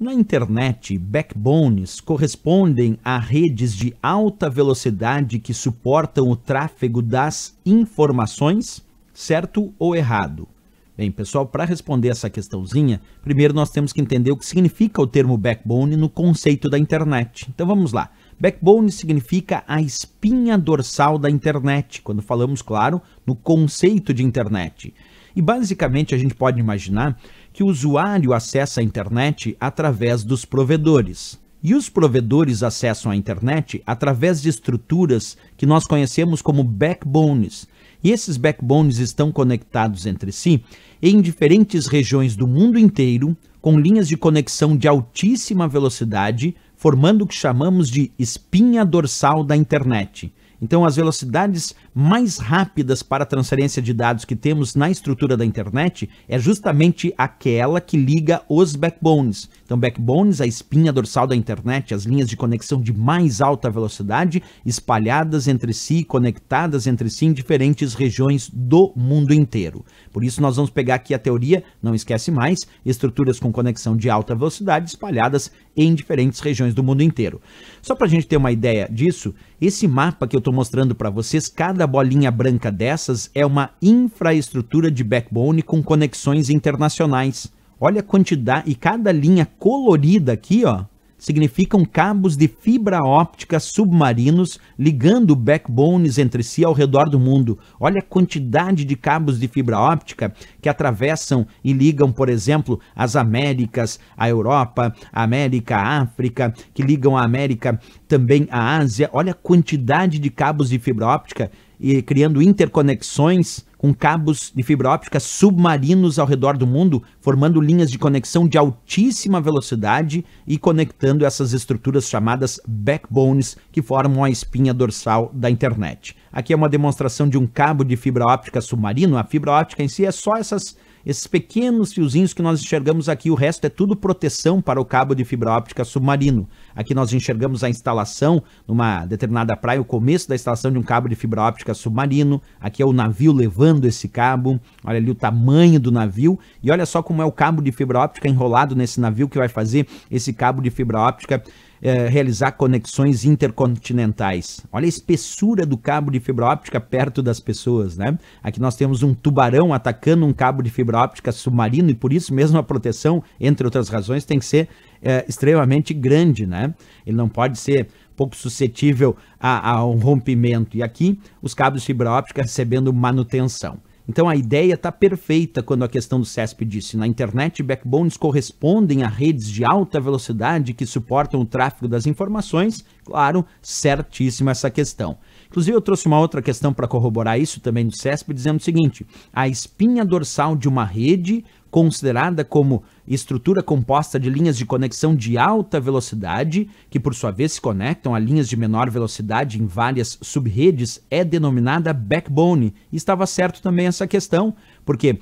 Na internet, backbones correspondem a redes de alta velocidade que suportam o tráfego das informações, certo ou errado? Bem, pessoal, para responder essa questãozinha, primeiro nós temos que entender o que significa o termo backbone no conceito da internet. Então vamos lá. Backbone significa a espinha dorsal da internet, quando falamos, claro, no conceito de internet. E basicamente a gente pode imaginar que o usuário acessa a internet através dos provedores. E os provedores acessam a internet através de estruturas que nós conhecemos como backbones. E esses backbones estão conectados entre si em diferentes regiões do mundo inteiro, com linhas de conexão de altíssima velocidade, formando o que chamamos de espinha dorsal da internet. Então, as velocidades mais rápidas para transferência de dados que temos na estrutura da internet é justamente aquela que liga os backbones. Então, backbones, a espinha dorsal da internet, as linhas de conexão de mais alta velocidade, espalhadas entre si, conectadas entre si em diferentes regiões do mundo inteiro. Por isso, nós vamos pegar aqui a teoria, não esquece mais, estruturas com conexão de alta velocidade espalhadas em diferentes regiões do mundo inteiro. Só para a gente ter uma ideia disso, esse mapa que eu estou mostrando para vocês, cada bolinha branca dessas é uma infraestrutura de backbone com conexões internacionais. Olha a quantidade e cada linha colorida aqui, ó, significam cabos de fibra óptica submarinos ligando backbones entre si ao redor do mundo. Olha a quantidade de cabos de fibra óptica que atravessam e ligam, por exemplo, as Américas, a Europa, a América, a África, que ligam a América também à Ásia. Olha a quantidade de cabos de fibra óptica e criando interconexões com cabos de fibra óptica submarinos ao redor do mundo, formando linhas de conexão de altíssima velocidade e conectando essas estruturas chamadas backbones que formam a espinha dorsal da internet. Aqui é uma demonstração de um cabo de fibra óptica submarino. A fibra óptica em si é só essas esses pequenos fiozinhos que nós enxergamos aqui, o resto é tudo proteção para o cabo de fibra óptica submarino. Aqui nós enxergamos a instalação numa determinada praia, o começo da instalação de um cabo de fibra óptica submarino. Aqui é o navio levando esse cabo. Olha ali o tamanho do navio e olha só como é o cabo de fibra óptica enrolado nesse navio que vai fazer esse cabo de fibra óptica é, realizar conexões intercontinentais. Olha a espessura do cabo de fibra óptica perto das pessoas, né? Aqui nós temos um tubarão atacando um cabo de fibra óptica submarino e por isso mesmo a proteção, entre outras razões, tem que ser é, extremamente grande, né? Ele não pode ser pouco suscetível a, a um rompimento. E aqui os cabos de fibra óptica recebendo manutenção. Então a ideia está perfeita quando a questão do CESP disse: na internet, backbones correspondem a redes de alta velocidade que suportam o tráfego das informações. Claro, certíssima essa questão. Inclusive, eu trouxe uma outra questão para corroborar isso também do CESP, dizendo o seguinte: a espinha dorsal de uma rede considerada como estrutura composta de linhas de conexão de alta velocidade, que por sua vez se conectam a linhas de menor velocidade em várias subredes, é denominada backbone. E estava certo também essa questão, porque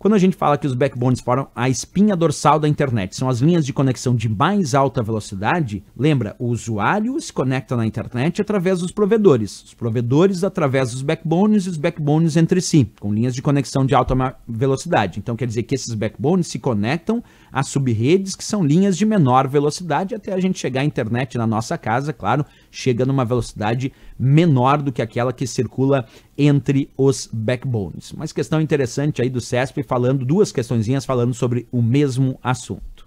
quando a gente fala que os backbones foram a espinha dorsal da internet, são as linhas de conexão de mais alta velocidade, lembra, o usuário se conecta na internet através dos provedores, os provedores através dos backbones e os backbones entre si, com linhas de conexão de alta velocidade. Então quer dizer que esses backbones se conectam a subredes que são linhas de menor velocidade até a gente chegar à internet na nossa casa, claro, chega numa velocidade menor do que aquela que circula entre os backbones. Mas questão interessante aí do CESP falando, duas questõezinhas falando sobre o mesmo assunto.